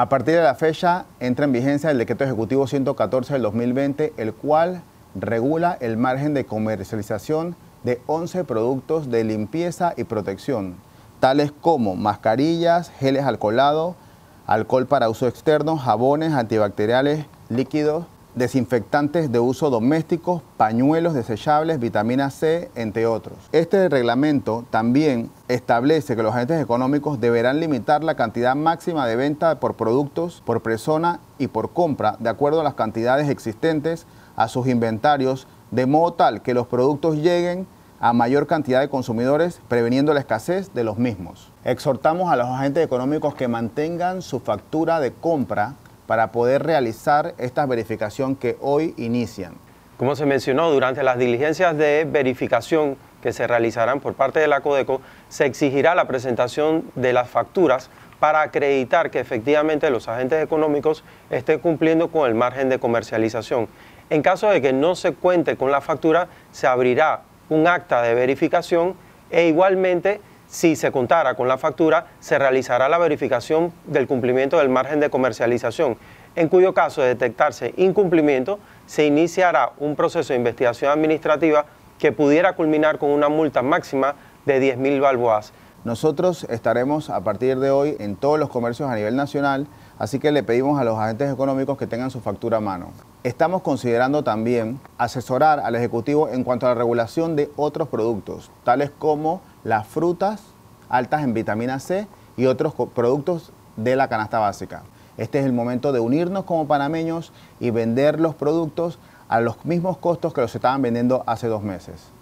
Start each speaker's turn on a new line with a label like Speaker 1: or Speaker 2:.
Speaker 1: A partir de la fecha entra en vigencia el decreto ejecutivo 114 del 2020, el cual regula el margen de comercialización de 11 productos de limpieza y protección, tales como mascarillas, geles alcoholados, alcohol para uso externo, jabones antibacteriales, líquidos desinfectantes de uso domésticos, pañuelos desechables, vitamina C, entre otros. Este reglamento también establece que los agentes económicos deberán limitar la cantidad máxima de venta por productos, por persona y por compra, de acuerdo a las cantidades existentes a sus inventarios, de modo tal que los productos lleguen a mayor cantidad de consumidores, preveniendo la escasez de los mismos. Exhortamos a los agentes económicos que mantengan su factura de compra para poder realizar esta verificación que hoy inician.
Speaker 2: Como se mencionó, durante las diligencias de verificación que se realizarán por parte de la Codeco, se exigirá la presentación de las facturas para acreditar que efectivamente los agentes económicos estén cumpliendo con el margen de comercialización. En caso de que no se cuente con la factura, se abrirá un acta de verificación e igualmente si se contara con la factura, se realizará la verificación del cumplimiento del margen de comercialización, en cuyo caso de detectarse incumplimiento, se iniciará un proceso de investigación administrativa que pudiera culminar con una multa máxima de 10.000 balboas.
Speaker 1: Nosotros estaremos a partir de hoy en todos los comercios a nivel nacional, así que le pedimos a los agentes económicos que tengan su factura a mano. Estamos considerando también asesorar al Ejecutivo en cuanto a la regulación de otros productos, tales como las frutas altas en vitamina C y otros productos de la canasta básica. Este es el momento de unirnos como panameños y vender los productos a los mismos costos que los estaban vendiendo hace dos meses.